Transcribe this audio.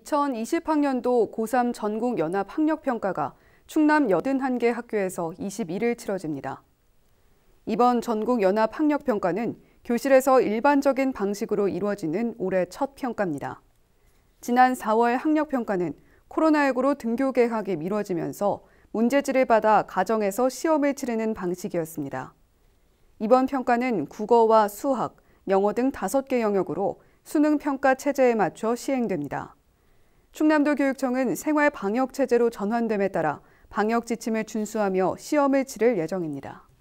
2020학년도 고3 전국 연합 학력 평가가 충남 81개 학교에서 21일 치러집니다. 이번 전국 연합 학력 평가는 교실에서 일반적인 방식으로 이루어지는 올해 첫 평가입니다. 지난 4월 학력 평가는 코로나19로 등교 계획이 미뤄지면서 문제지를 받아 가정에서 시험을 치르는 방식이었습니다. 이번 평가는 국어와 수학, 영어 등 5개 영역으로 수능 평가 체제에 맞춰 시행됩니다. 충남도 교육청은 생활 방역 체제로 전환됨에 따라 방역 지침을 준수하며 시험을 치를 예정입니다.